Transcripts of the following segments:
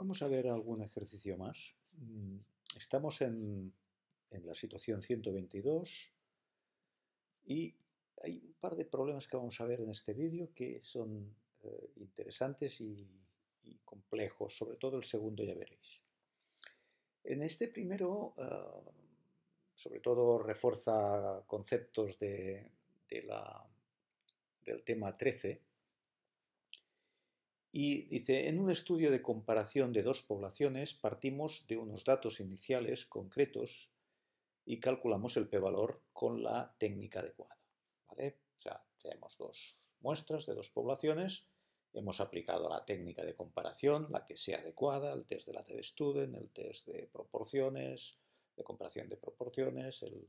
Vamos a ver algún ejercicio más. Mm, estamos en, la situación 122 y hay un par de problemas que vamos a ver en este vídeo que son eh, interesantes y, complejos, sobre todo el segundo ya veréis. En este primero, eh, sobre todo refuerza conceptos de, la, del tema 13, y dice, en un estudio de comparación de dos poblaciones partimos de unos datos iniciales concretos y calculamos el p-valor con la técnica adecuada. ¿vale? O sea, tenemos dos muestras de dos poblaciones, hemos aplicado la técnica de comparación, la que sea adecuada, el test de la de student el test de proporciones, de comparación de proporciones, el,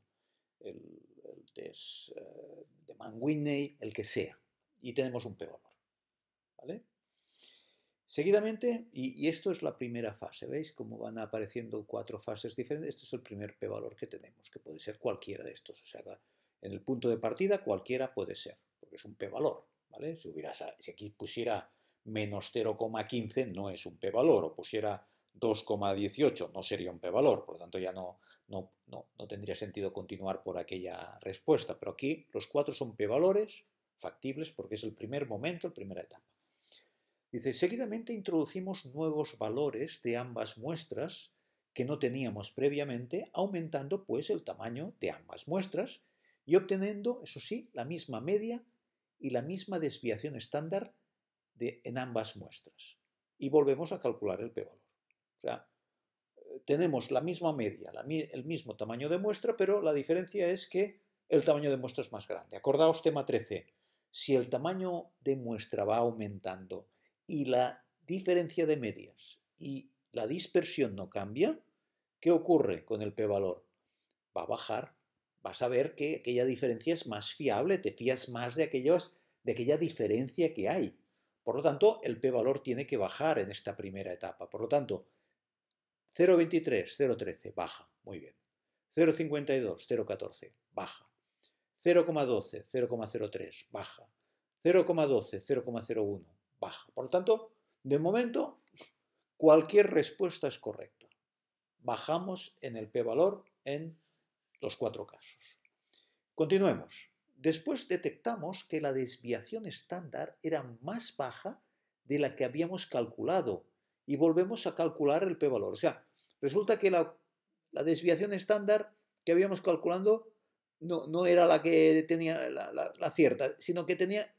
test eh, de Mann-Whitney, el que sea, y tenemos un p-valor. ¿vale? Seguidamente, y, esto es la primera fase, ¿veis? cómo van apareciendo cuatro fases diferentes, este es el primer p-valor que tenemos, que puede ser cualquiera de estos, o sea, en el punto de partida cualquiera puede ser, porque es un p-valor, ¿vale? Si, si aquí pusiera menos 0,15 no es un p-valor, o pusiera 2,18 no sería un p-valor, por lo tanto ya no, no, no, no tendría sentido continuar por aquella respuesta, pero aquí los cuatro son p-valores factibles porque es el primer momento, la primera etapa. Dice, seguidamente introducimos nuevos valores de ambas muestras que no teníamos previamente, aumentando pues el tamaño de ambas muestras y obteniendo, eso sí, la misma media y la misma desviación estándar en ambas muestras. Y volvemos a calcular el p-valor. O sea, eh, tenemos la misma media, el mismo tamaño de muestra, pero la diferencia es que el tamaño de muestra es más grande. Acordaos tema 13. Si el tamaño de muestra va aumentando y la diferencia de medias y la dispersión no cambia, ¿qué ocurre con el p-valor? Va a bajar, vas a ver que aquella diferencia es más fiable, te fías más de, aquellos, de aquella diferencia que hay. Por lo tanto, el p-valor tiene que bajar en esta primera etapa. Por lo tanto, 0.23, 0.13, baja, muy bien. 0.52, 0.14, baja. 0,12, 0,03, baja. 0,12, 0,01, baja. Por lo tanto, de momento, cualquier respuesta es correcta. Bajamos en el p-valor en los cuatro casos. Continuemos. Después detectamos que la desviación estándar era más baja de la que habíamos calculado y volvemos a calcular el p-valor. O sea, resulta que la, desviación estándar que habíamos calculado no, no era la que tenía la cierta, sino que tenía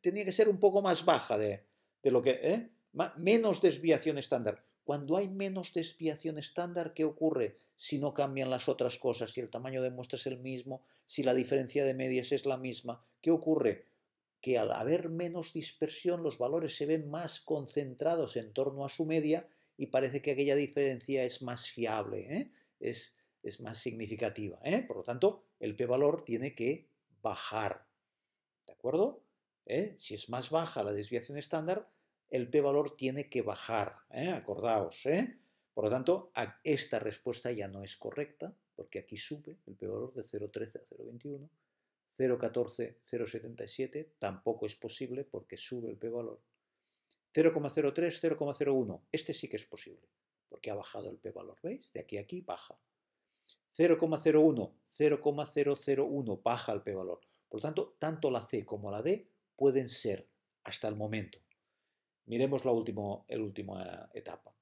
tenía que ser un poco más baja de, lo que... ¿eh? Menos desviación estándar. Cuando hay menos desviación estándar, ¿qué ocurre si no cambian las otras cosas? Si el tamaño de muestra es el mismo, si la diferencia de medias es la misma, ¿qué ocurre? Que al haber menos dispersión, los valores se ven más concentrados en torno a su media y parece que aquella diferencia es más fiable, ¿eh? es, es, más significativa. ¿eh? Por lo tanto, el p-valor tiene que bajar. ¿De acuerdo? ¿eh? si es más baja la desviación estándar, el p-valor tiene que bajar, ¿eh? acordaos. ¿eh? Por lo tanto, esta respuesta ya no es correcta, porque aquí sube el p-valor de 0,13 a 0,21, 0,14, 0,77 tampoco es posible porque sube el p-valor. 0,03, 0,01, este sí que es posible, porque ha bajado el p-valor, ¿veis? De aquí a aquí baja. 0,01, 0,001 baja el p-valor. Por lo tanto, tanto la C como la D pueden ser hasta el momento. Miremos la última etapa.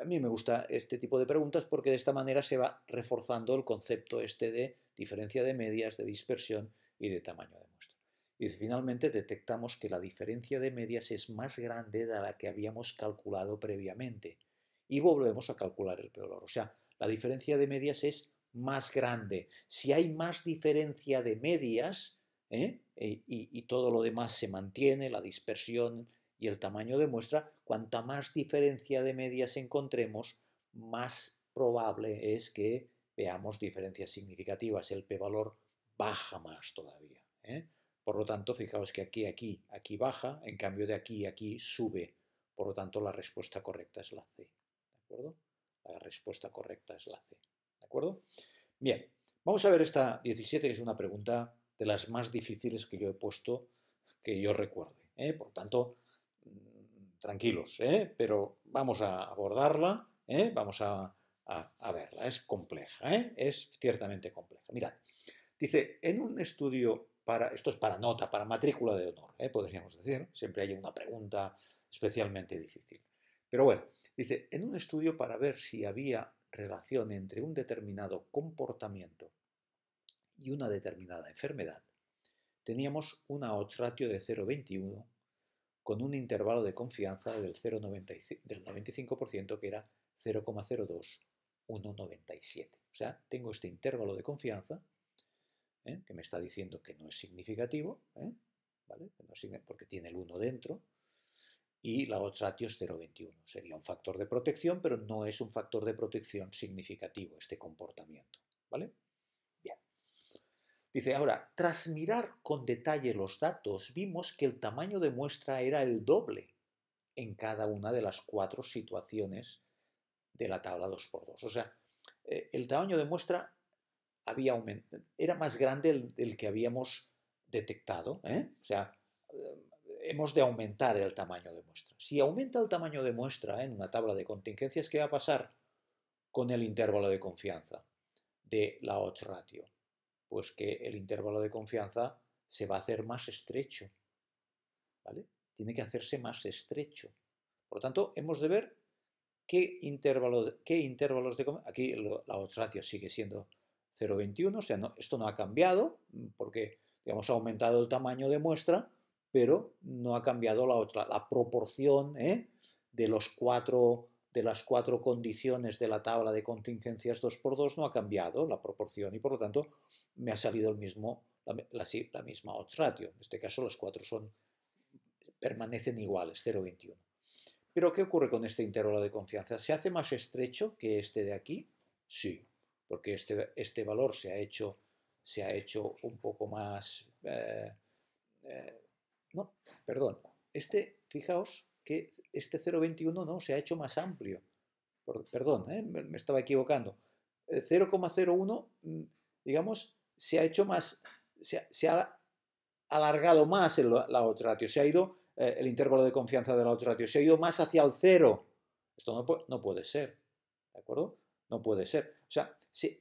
A mí me gusta este tipo de preguntas porque de esta manera se va reforzando el concepto este de diferencia de medias, de dispersión y de tamaño de muestra. Y finalmente detectamos que la diferencia de medias es más grande de la que habíamos calculado previamente. Y volvemos a calcular el valor. O sea, la diferencia de medias es más grande. Si hay más diferencia de medias, ¿eh? Eh, y, todo lo demás se mantiene, la dispersión y el tamaño de muestra, cuanta más diferencia de medias encontremos, más probable es que veamos diferencias significativas. El p-valor baja más todavía. ¿eh? Por lo tanto, fijaos que aquí, aquí, aquí baja, en cambio de aquí, aquí sube. Por lo tanto, la respuesta correcta es la C. ¿De acuerdo? La respuesta correcta es la C. ¿De acuerdo? Bien, vamos a ver esta 17, que es una pregunta de las más difíciles que yo he puesto, que yo recuerde. ¿eh? Por tanto, mm, tranquilos, ¿eh? pero vamos a abordarla, ¿eh? vamos a, a, verla. Es compleja, es ciertamente compleja. Mirad, dice, en un estudio para, esto es para nota, para matrícula de honor, podríamos decir, siempre hay una pregunta especialmente difícil. Pero bueno, dice, en un estudio para ver si había relación entre un determinado comportamiento y una determinada enfermedad, teníamos una odds ratio de 0,21 con un intervalo de confianza del, 95, que era 0,02 O sea, tengo este intervalo de confianza ¿eh? que me está diciendo que no es significativo, ¿eh? ¿vale? porque tiene el 1 dentro, y la odds ratio es 0,21. Sería un factor de protección, pero no es un factor de protección significativo este comportamiento. ¿vale? Dice, ahora, tras mirar con detalle los datos, vimos que el tamaño de muestra era el doble en cada una de las cuatro situaciones de la tabla 2x2. O sea, eh, el tamaño de muestra había era más grande el, que habíamos detectado. ¿eh? O sea, eh, hemos de aumentar el tamaño de muestra. Si aumenta el tamaño de muestra en una tabla de contingencias, ¿qué va a pasar con el intervalo de confianza de la odds ratio? pues que el intervalo de confianza se va a hacer más estrecho. ¿Vale? Tiene que hacerse más estrecho. Por lo tanto, hemos de ver qué, intervalo, qué intervalos de confianza. Aquí la otra ratio sigue siendo 0,21, o sea, esto no ha cambiado mm, porque hemos aumentado el tamaño de muestra, pero no ha cambiado la otra, la proporción ¿eh? de los cuatro de las cuatro condiciones de la tabla de contingencias 2 x 2 no ha cambiado la proporción y por lo tanto me ha salido el mismo, la, misma odds ratio. En este caso las cuatro son, permanecen iguales, 0,21. Pero ¿qué ocurre con este intervalo de confianza? ¿Se hace más estrecho que este de aquí? Sí, porque este, este valor se ha, hecho, se ha hecho un poco más... Eh, eh, no, perdón. Este, fijaos, que este 0,21 no, se ha hecho más amplio. perdón, ¿eh? me, estaba equivocando. 0,01, eh, mm, digamos, se ha hecho más, se, ha alargado más el, la otra ratio, se ha ido eh, el intervalo de confianza de la otra ratio, se ha ido más hacia el cero. Esto no, no puede ser, ¿de acuerdo? No puede ser. O sea, si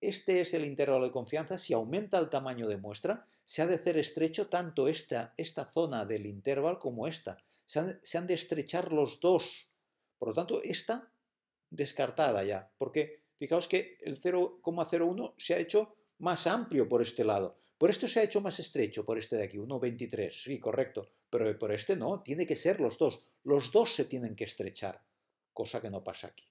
este es el intervalo de confianza, si aumenta el tamaño de muestra, se ha de hacer estrecho tanto esta, esta zona del intervalo como esta. Se han, se han, de estrechar los dos. Por lo tanto, esta descartada ya, porque fijaos que el 0,01 se ha hecho más amplio por este lado. Por esto se ha hecho más estrecho, por este de aquí, 1,23, sí, correcto. Pero por este no, tiene que ser los dos. Los dos se tienen que estrechar, cosa que no pasa aquí.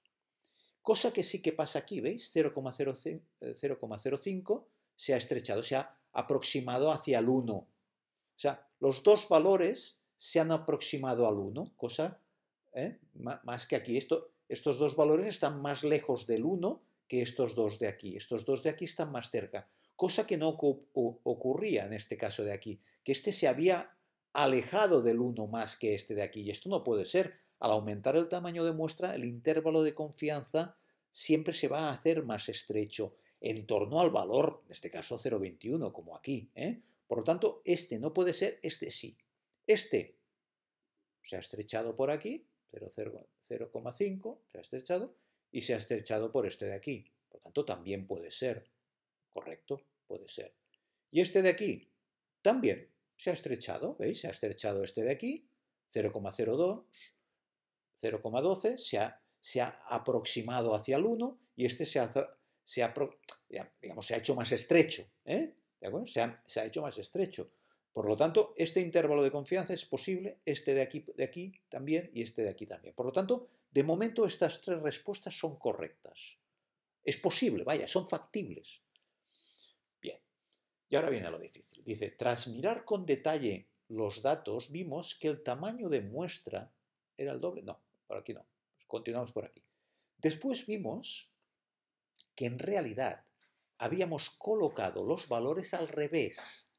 Cosa que sí que pasa aquí, ¿veis? 0,05 eh, se ha estrechado, o sea, aproximado hacia el 1. O sea, los dos valores se han aproximado al 1, cosa ¿eh? más que aquí. Esto, estos dos valores están más lejos del 1 que estos dos de aquí. Estos dos de aquí están más cerca, cosa que no ocurría en este caso de aquí, que este se había alejado del 1 más que este de aquí. Y esto no puede ser. Al aumentar el tamaño de muestra, el intervalo de confianza siempre se va a hacer más estrecho en torno al valor, en este caso 0,21 como aquí. ¿eh? Por lo tanto, este no puede ser, este sí. Este se ha estrechado por aquí, 0,5 se ha estrechado, y se ha estrechado por este de aquí. Por lo tanto, también puede ser, ¿correcto? Puede ser. Y este de aquí también se ha estrechado, ¿veis? Se ha estrechado este de aquí, 0,02, 0,12, se ha, se ha aproximado hacia el 1 y este se ha, se ha, digamos, se ha hecho más estrecho. ¿eh? Se ha, hecho más estrecho. Por lo tanto, este intervalo de confianza es posible, este de aquí, de aquí también y este de aquí también. Por lo tanto, de momento estas tres respuestas son correctas. Es posible, vaya, son factibles. Bien, y ahora viene lo difícil. Dice, tras mirar con detalle los datos, vimos que el tamaño de muestra era el doble. No, por aquí no. Pues continuamos por aquí. Después vimos que en realidad habíamos colocado los valores al revés.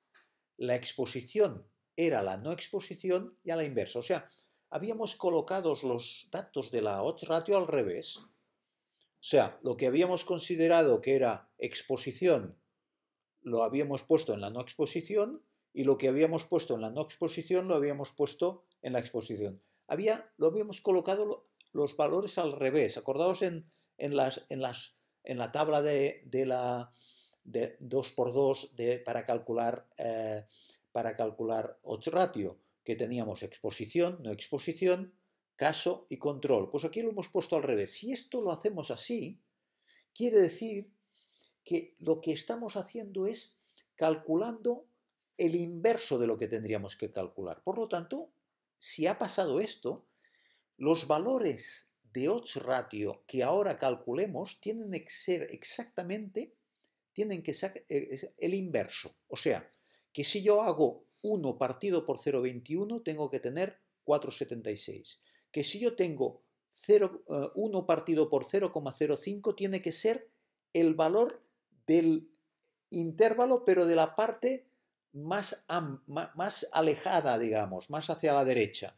La exposición era la no exposición y a la inversa. O sea, habíamos colocado los datos de la odds ratio al revés. O sea, lo que habíamos considerado que era exposición lo habíamos puesto en la no exposición y lo que habíamos puesto en la no exposición lo habíamos puesto en la exposición. Había, lo habíamos colocado los valores al revés. Acordaos en, las, en las en la tabla de, la de 2 por 2 de, para calcular eh, para calcular odds ratio que teníamos exposición, no exposición, caso y control. Pues aquí lo hemos puesto al revés. Si esto lo hacemos así, quiere decir que lo que estamos haciendo es calculando el inverso de lo que tendríamos que calcular. Por lo tanto, si ha pasado esto, los valores de odds ratio que ahora calculemos tienen que ser exactamente, tienen que ser eh, el inverso. O sea, que si yo hago 1 partido por 0,21 tengo que tener 4,76. Que si yo tengo 1 eh, partido por 0,05 tiene que ser el valor del intervalo, pero de la parte más, alejada, digamos, más hacia la derecha.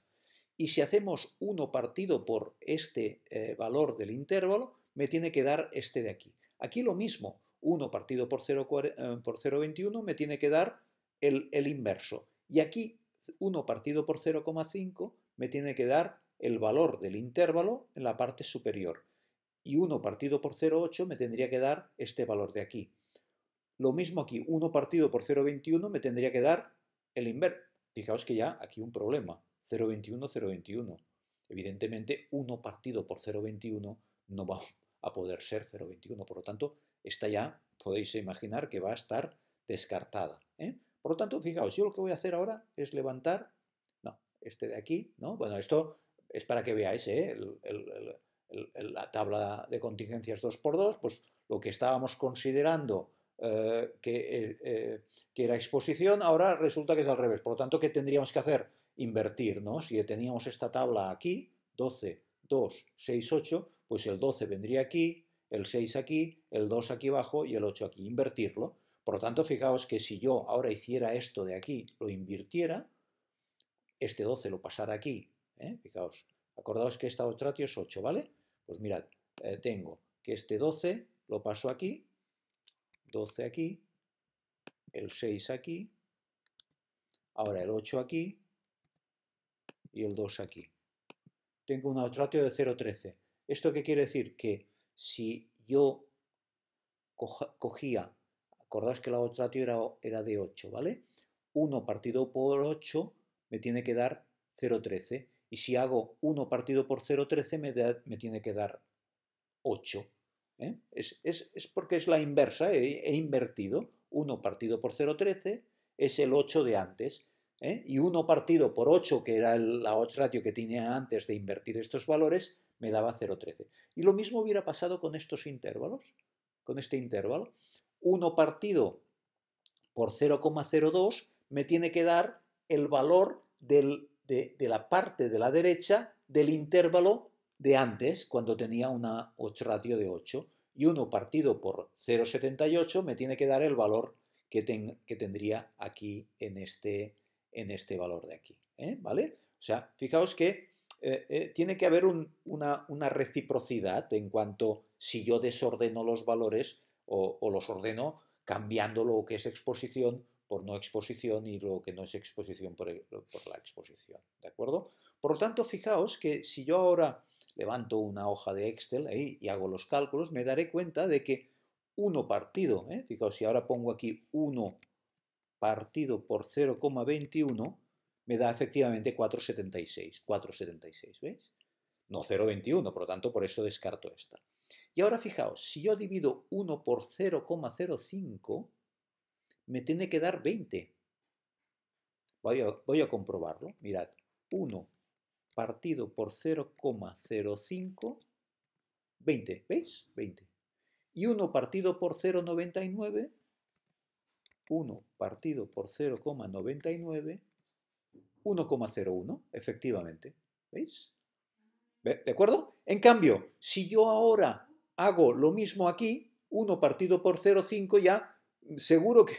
Y si hacemos 1 partido por este eh, valor del intervalo, me tiene que dar este de aquí. Aquí lo mismo, 1 partido por 0,21 eh, me tiene que dar el, el inverso. Y aquí 1 partido por 0,5 me tiene que dar el valor del intervalo en la parte superior. Y 1 partido por 0,8 me tendría que dar este valor de aquí. Lo mismo aquí, 1 partido por 0,21 me tendría que dar el inverso. Fijaos que ya aquí un problema. 0,21-0,21. Evidentemente, uno partido por 0,21 no va a poder ser 0,21. Por lo tanto, esta ya podéis imaginar que va a estar descartada. ¿eh? Por lo tanto, fijaos, yo lo que voy a hacer ahora es levantar, no, este de aquí, ¿no? Bueno, esto es para que veáis ¿eh? la tabla de contingencias 2x2, pues lo que estábamos considerando eh, que, que era exposición, ahora resulta que es al revés. Por lo tanto, ¿qué tendríamos que hacer? invertir, ¿no? Si teníamos esta tabla aquí, 12, 2, 6, 8, pues el 12 vendría aquí, el 6 aquí, el 2 aquí abajo y el 8 aquí, invertirlo. Por lo tanto, fijaos que si yo ahora hiciera esto de aquí, lo invirtiera, este 12 lo pasara aquí, ¿eh? fijaos, acordaos que esta otra ratio es 8, ¿vale? Pues mirad, eh, tengo que este 12 lo paso aquí, 12 aquí, el 6 aquí, ahora el 8 aquí, y el 2 aquí. Tengo un ratio de 0,13. ¿Esto qué quiere decir? Que si yo cogía, acordáis que el ratio era, era de 8, ¿vale? 1 partido por 8 me tiene que dar 0,13. Y si hago 1 partido por 0,13 me, me tiene que dar 8. ¿eh? Es, porque es la inversa, he, he invertido. 1 partido por 0,13 es el 8 de antes. ¿eh? y 1 partido por 8, que era la odds ratio que tenía antes de invertir estos valores, me daba 0,13. Y lo mismo hubiera pasado con estos intervalos, con este intervalo. 1 partido por 0,02 me tiene que dar el valor de, la parte de la derecha del intervalo de antes, cuando tenía una odds ratio de 8. Y 1 partido por 0,78 me tiene que dar el valor que, que tendría aquí en este en este valor de aquí. ¿eh? ¿Vale? O sea, fijaos que eh, eh, tiene que haber una, reciprocidad en cuanto si yo desordeno los valores o, los ordeno cambiando lo que es exposición por no exposición y lo que no es exposición por, la exposición. ¿De acuerdo? Por lo tanto, fijaos que si yo ahora levanto una hoja de Excel y hago los cálculos, me daré cuenta de que uno partido, fijaos, si ahora pongo aquí uno partido por 0,21 me da efectivamente 4,76. 4,76, ¿veis? No 0,21, por lo tanto, por eso descarto esta. Y ahora fijaos, si yo divido 1 por 0,05, me tiene que dar 20. Voy a, voy a comprobarlo. Mirad, 1 partido por 0,05, 20, ¿veis? 20. Y 1 partido por 0,99, 1 partido por 0,99, 1,01, efectivamente. ¿Veis? ¿De acuerdo? En cambio, si yo ahora hago lo mismo aquí, 1 partido por 0,5 ya seguro que,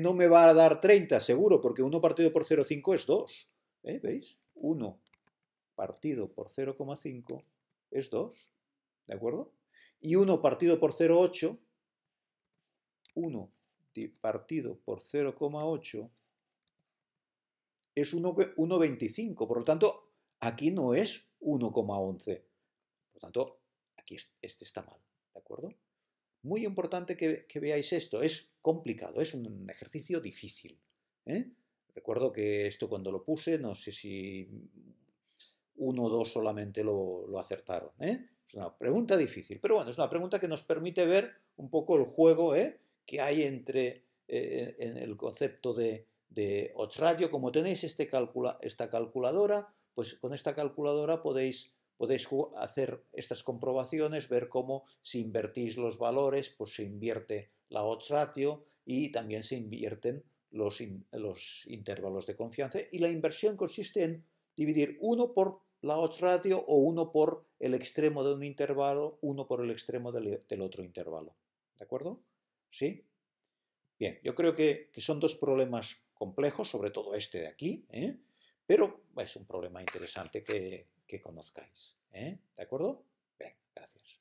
no me va a dar 30, seguro, porque 1 partido por 0,5 es 2. ¿eh? ¿Veis? 1 partido por 0,5 es 2. ¿De acuerdo? Y 1 partido por 0,8, 1 partido por 0,8 es 1,25. Por lo tanto, aquí no es 1,11. Por lo tanto, aquí este está mal. ¿De acuerdo? Muy importante que, veáis esto. Es complicado, es un ejercicio difícil. ¿eh? Recuerdo que esto cuando lo puse, no sé si uno o dos solamente lo, acertaron. ¿eh? Es una pregunta difícil, pero bueno, es una pregunta que nos permite ver un poco el juego ¿eh? que hay entre eh, en el concepto de, de ratio, Como tenéis este esta calculadora, pues con esta calculadora podéis podéis hacer estas comprobaciones, ver cómo si invertís los valores, pues se invierte la odds ratio y también se invierten los, intervalos de confianza. Y la inversión consiste en dividir uno por la odds ratio o uno por el extremo de un intervalo, uno por el extremo del otro intervalo. ¿De acuerdo? ¿sí? Bien, yo creo que, son dos problemas complejos, sobre todo este de aquí, ¿eh? pero es un problema interesante que, que conozcáis. ¿eh? ¿De acuerdo? Bien, gracias.